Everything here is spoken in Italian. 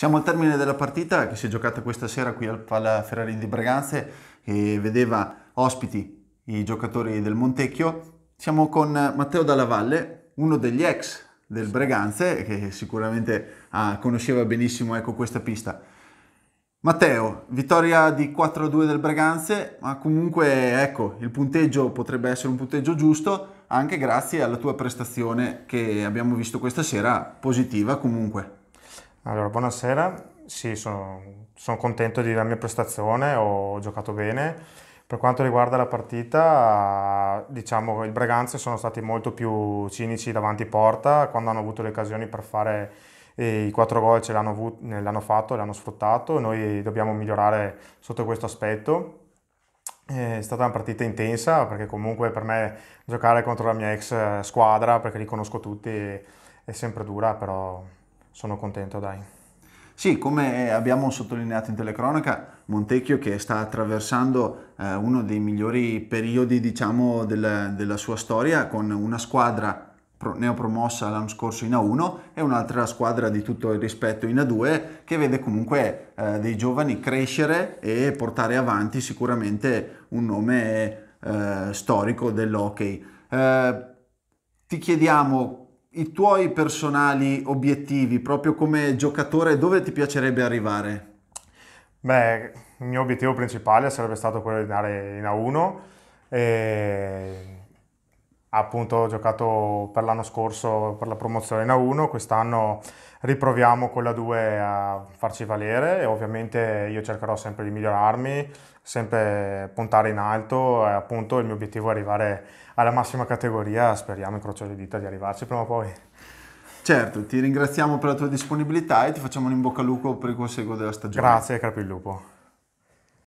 Siamo al termine della partita che si è giocata questa sera qui al Pala Ferrarini di Breganze che vedeva ospiti i giocatori del Montecchio. Siamo con Matteo Dallavalle, uno degli ex del Breganze che sicuramente ah, conosceva benissimo ecco, questa pista. Matteo, vittoria di 4-2 del Breganze, ma comunque ecco, il punteggio potrebbe essere un punteggio giusto anche grazie alla tua prestazione che abbiamo visto questa sera, positiva comunque. Allora, buonasera. Sì, sono, sono contento della mia prestazione, ho giocato bene. Per quanto riguarda la partita, diciamo il Breganze sono stati molto più cinici davanti porta quando hanno avuto le occasioni per fare eh, i quattro gol ce l'hanno, avuto, l'hanno fatto, l'hanno sfruttato, noi dobbiamo migliorare sotto questo aspetto. Eh, è stata una partita intensa perché comunque per me giocare contro la mia ex eh, squadra, perché li conosco tutti, è sempre dura, però sono contento, dai. Sì, come abbiamo sottolineato in telecronaca, Montecchio che sta attraversando eh, uno dei migliori periodi diciamo, della, della sua storia con una squadra pro, neopromossa l'anno scorso in A1 e un'altra squadra di tutto il rispetto in A2 che vede comunque eh, dei giovani crescere e portare avanti sicuramente un nome eh, storico dell'hockey. Eh, ti chiediamo i tuoi personali obiettivi, proprio come giocatore, dove ti piacerebbe arrivare? Beh, il mio obiettivo principale sarebbe stato quello di andare in A1. E appunto giocato per l'anno scorso per la promozione in A1, quest'anno riproviamo con la 2 a farci valere e ovviamente io cercherò sempre di migliorarmi, sempre puntare in alto e appunto il mio obiettivo è arrivare alla massima categoria, speriamo incrocio le dita di arrivarci prima o poi. Certo, ti ringraziamo per la tua disponibilità e ti facciamo un in bocca al lupo per il conseguo della stagione. Grazie, capi il lupo.